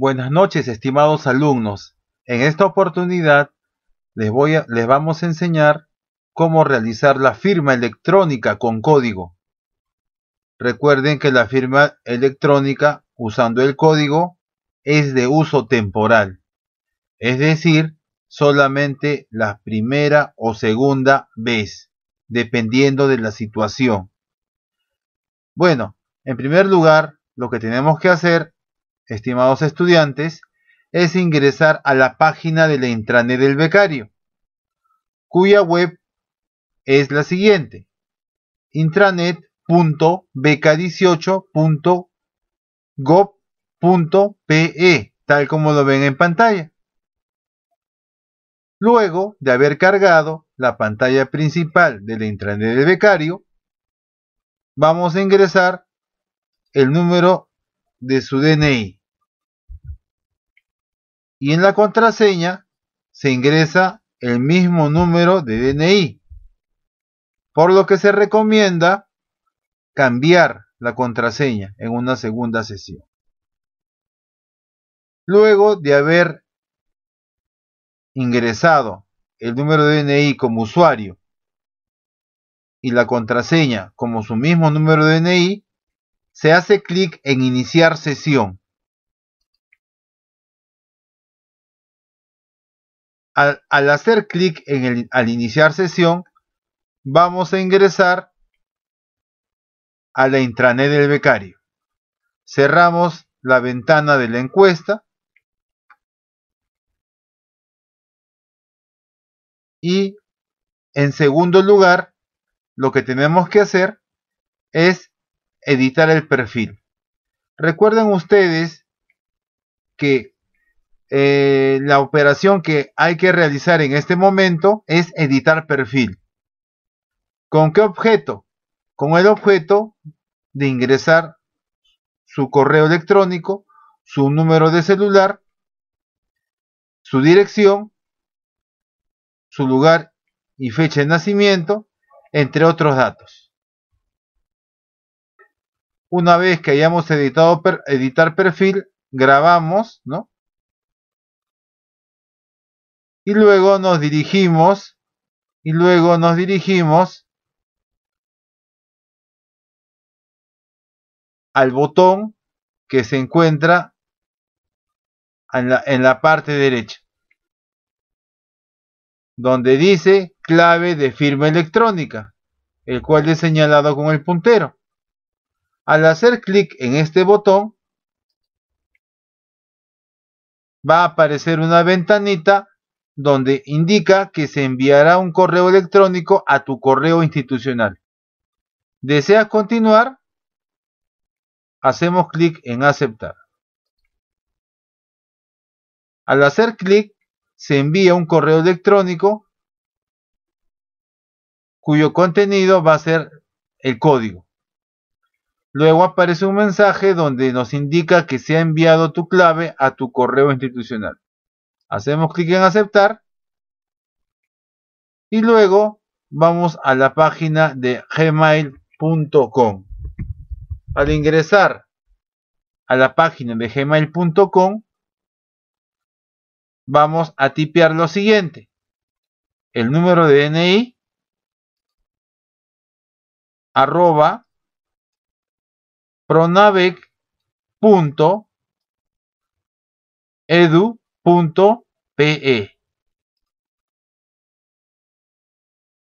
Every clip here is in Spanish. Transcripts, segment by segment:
Buenas noches, estimados alumnos. En esta oportunidad les, voy les vamos a enseñar cómo realizar la firma electrónica con código. Recuerden que la firma electrónica usando el código es de uso temporal, es decir, solamente la primera o segunda vez, dependiendo de la situación. Bueno, en primer lugar, lo que tenemos que hacer estimados estudiantes, es ingresar a la página de la intranet del becario, cuya web es la siguiente, intranet.beca18.gov.pe, tal como lo ven en pantalla. Luego de haber cargado la pantalla principal de la intranet del becario, vamos a ingresar el número de su DNI y en la contraseña se ingresa el mismo número de DNI, por lo que se recomienda cambiar la contraseña en una segunda sesión. Luego de haber ingresado el número de DNI como usuario y la contraseña como su mismo número de DNI, se hace clic en iniciar sesión Al, hacer clic en el, al iniciar sesión, vamos a ingresar a la intranet del becario. Cerramos la ventana de la encuesta y en segundo lugar lo que tenemos que hacer es editar el perfil. Recuerden ustedes que eh, la operación que hay que realizar en este momento es editar perfil. ¿Con qué objeto? Con el objeto de ingresar su correo electrónico, su número de celular, su dirección, su lugar y fecha de nacimiento, entre otros datos. Una vez que hayamos editado editar perfil, grabamos, ¿no? y luego nos dirigimos y luego nos dirigimos al botón que se encuentra en la, en la parte derecha donde dice clave de firma electrónica el cual es señalado con el puntero al hacer clic en este botón va a aparecer una ventanita donde indica que se enviará un correo electrónico a tu correo institucional. ¿Deseas continuar? Hacemos clic en aceptar. Al hacer clic, se envía un correo electrónico cuyo contenido va a ser el código. Luego aparece un mensaje donde nos indica que se ha enviado tu clave a tu correo institucional. Hacemos clic en aceptar. Y luego vamos a la página de gmail.com. Al ingresar a la página de gmail.com, vamos a tipear lo siguiente. El número de DNI arroba pronavec.edu .pe.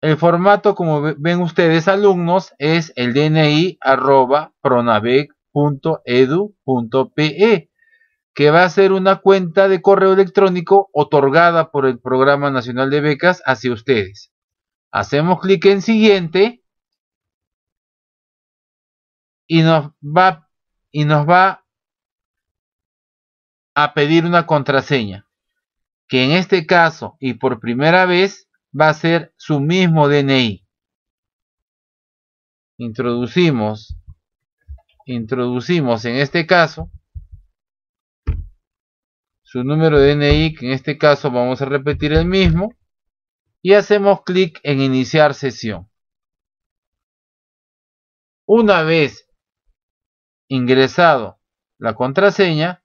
El formato, como ven ustedes, alumnos, es el DNI arroba pronavec.edu.pe, que va a ser una cuenta de correo electrónico otorgada por el Programa Nacional de Becas hacia ustedes. Hacemos clic en siguiente y nos va, y nos va a pedir una contraseña, que en este caso y por primera vez va a ser su mismo DNI. Introducimos, introducimos en este caso su número de DNI, que en este caso vamos a repetir el mismo, y hacemos clic en iniciar sesión. Una vez ingresado la contraseña,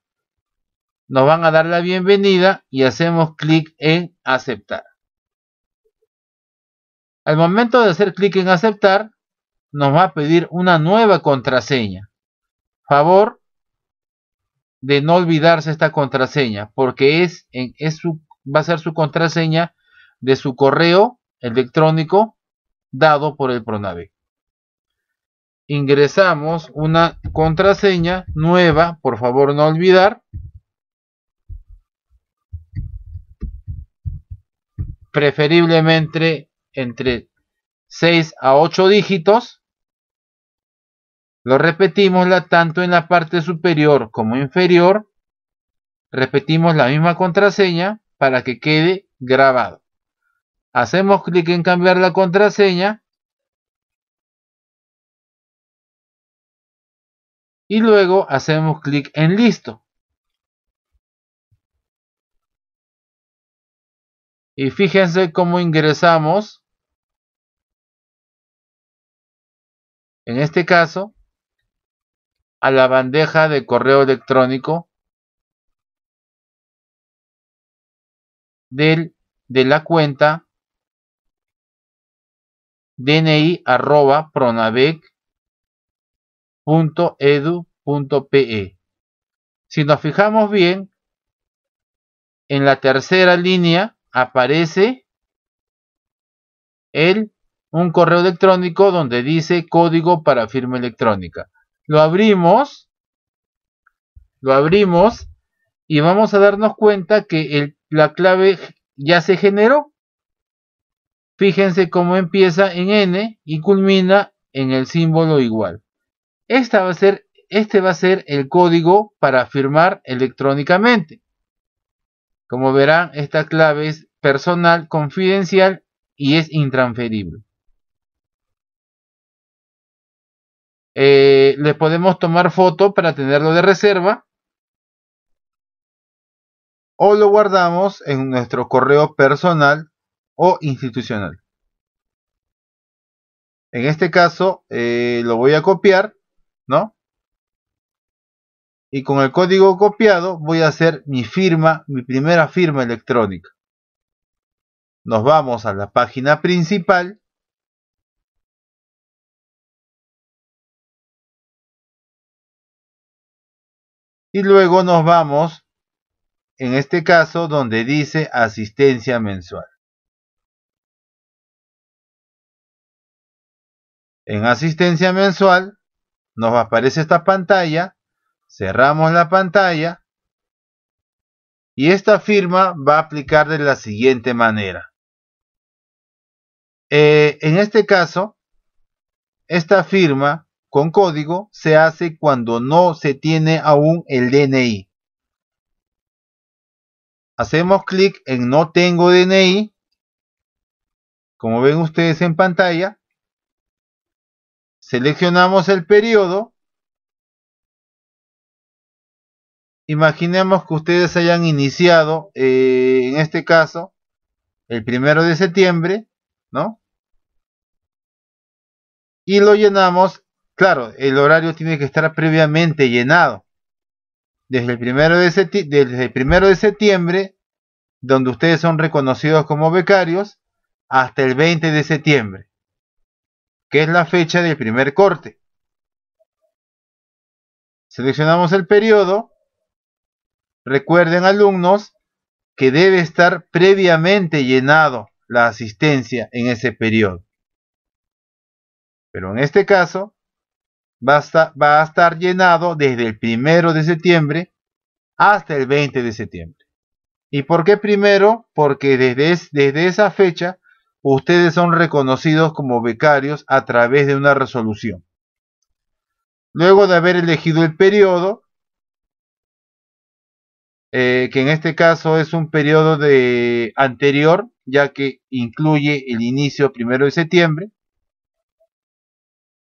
nos van a dar la bienvenida y hacemos clic en aceptar. Al momento de hacer clic en aceptar, nos va a pedir una nueva contraseña. Favor de no olvidarse esta contraseña, porque es, va a ser su contraseña de su correo electrónico dado por el Pronave. Ingresamos una contraseña nueva, por favor no olvidar. preferiblemente entre 6 a 8 dígitos. Lo repetimos tanto en la parte superior como inferior. Repetimos la misma contraseña para que quede grabado. Hacemos clic en cambiar la contraseña. Y luego hacemos clic en listo. Y fíjense cómo ingresamos. En este caso, a la bandeja de correo electrónico del, de la cuenta dni Si nos fijamos bien, en la tercera línea aparece el, un correo electrónico donde dice código para firma electrónica. Lo abrimos, lo abrimos y vamos a darnos cuenta que la clave ya se generó. Fíjense cómo empieza en N y culmina en el símbolo igual. a ser, este va a ser el código para firmar electrónicamente. Como verán, esta clave es personal, confidencial y es intransferible. Eh, le podemos tomar foto para tenerlo de reserva o lo guardamos en nuestro correo personal o institucional. En este caso eh, lo voy a copiar, ¿no? y con el código copiado voy a hacer mi firma, mi primera firma electrónica. Nos vamos a la página principal. Y luego nos vamos, en este caso, donde dice asistencia mensual. En asistencia mensual nos aparece esta pantalla cerramos la pantalla y esta firma va a aplicar de la siguiente manera. Eh, en este caso, esta firma con código se hace cuando no se tiene aún el DNI. Hacemos clic en no tengo DNI, como ven ustedes en pantalla. Seleccionamos el periodo imaginemos que ustedes hayan iniciado, eh, en este caso, el primero de septiembre, ¿no? Y lo llenamos, claro, el horario tiene que estar previamente llenado. Desde el primero de, desde el primero de septiembre, donde ustedes son reconocidos como becarios, hasta el 20 de septiembre, que es la fecha del primer corte. Seleccionamos el periodo Recuerden alumnos que debe estar previamente llenado la asistencia en ese periodo. Pero en este caso, va a, estar, llenado desde el primero de septiembre hasta el 20 de septiembre. ¿Y por qué primero? Porque desde, desde esa fecha ustedes son reconocidos como becarios a través de una resolución. Luego de haber elegido el periodo, eh, que en este caso es un periodo de anterior, ya que incluye el inicio primero de septiembre.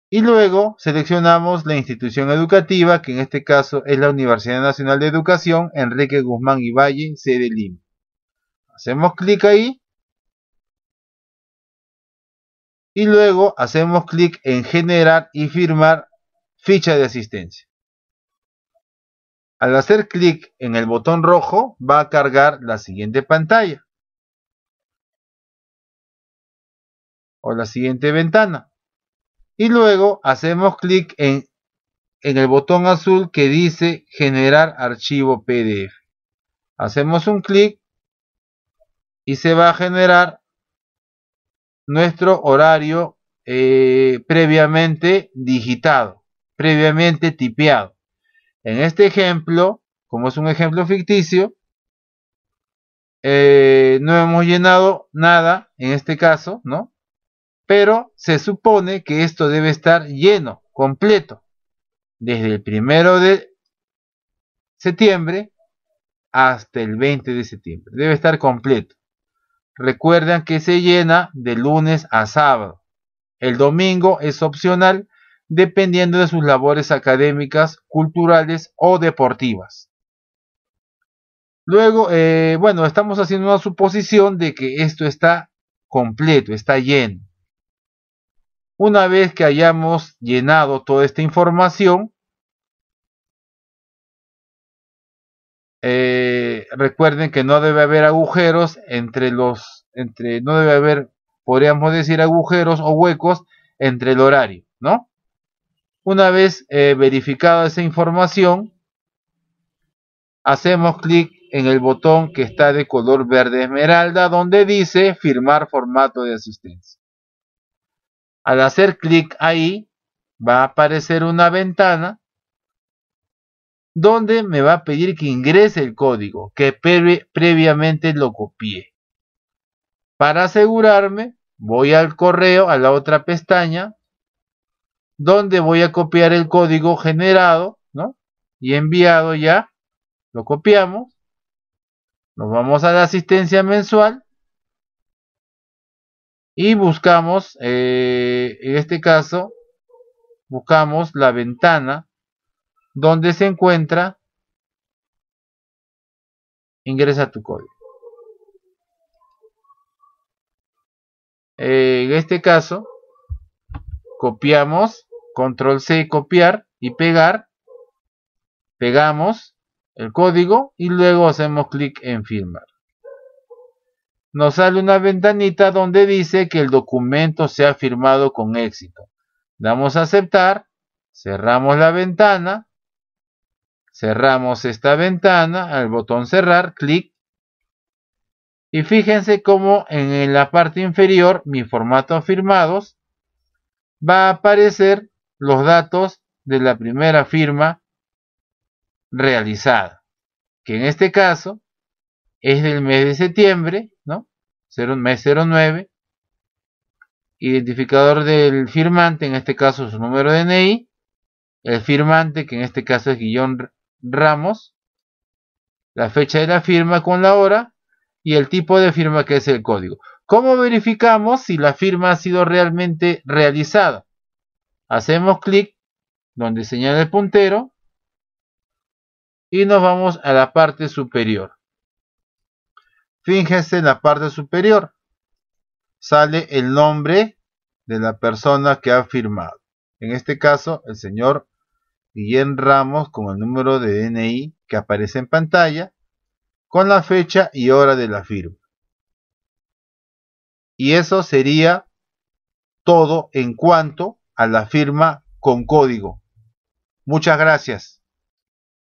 Y luego seleccionamos la institución educativa, que en este caso es la Universidad Nacional de Educación, Enrique Guzmán y Valle, sede Lima. Hacemos clic ahí. Y luego hacemos clic en generar y firmar ficha de asistencia. Al hacer clic en el botón rojo va a cargar la siguiente pantalla o la siguiente ventana. Y luego hacemos clic en, el botón azul que dice generar archivo PDF. Hacemos un clic y se va a generar nuestro horario eh, previamente digitado, previamente tipeado. En este ejemplo, como es un ejemplo ficticio, eh, no hemos llenado nada en este caso, ¿no? Pero se supone que esto debe estar lleno, completo, desde el primero de septiembre hasta el 20 de septiembre. Debe estar completo. Recuerden que se llena de lunes a sábado. El domingo es opcional dependiendo de sus labores académicas, culturales o deportivas. Luego, eh, bueno, estamos haciendo una suposición de que esto está completo, está lleno. Una vez que hayamos llenado toda esta información, eh, recuerden que no debe haber agujeros entre los, entre, no debe haber, podríamos decir, agujeros o huecos entre el horario, ¿no? Una vez eh, verificada esa información, hacemos clic en el botón que está de color verde esmeralda donde dice firmar formato de asistencia. Al hacer clic ahí va a aparecer una ventana donde me va a pedir que ingrese el código que previamente lo copié. Para asegurarme voy al correo, a la otra pestaña, donde voy a copiar el código generado y enviado ya, lo copiamos, nos vamos a la asistencia mensual y buscamos, eh, en este caso, buscamos la ventana donde se encuentra ingresa tu código. Eh, en este caso, copiamos control C, copiar y pegar. Pegamos el código y luego hacemos clic en firmar. Nos sale una ventanita donde dice que el documento se ha firmado con éxito. Damos a aceptar, cerramos la ventana, cerramos esta ventana, al botón cerrar, clic. Y fíjense cómo en la parte inferior, mi formato firmados, va a aparecer los datos de la primera firma realizada, que en este caso es del mes de septiembre, ¿no? mes 09, identificador del firmante, en este caso su número de DNI, el firmante, que en este caso es Guillón Ramos, la fecha de la firma con la hora y el tipo de firma que es el código. ¿Cómo verificamos si la firma ha sido realmente realizada? hacemos clic donde señala el puntero y nos vamos a la parte superior. Fíjense en la parte superior. Sale el nombre de la persona que ha firmado. En este caso, el señor Guillén Ramos con el número de DNI que aparece en pantalla, con la fecha y hora de la firma. Y eso sería todo en cuanto a la firma con código. Muchas gracias.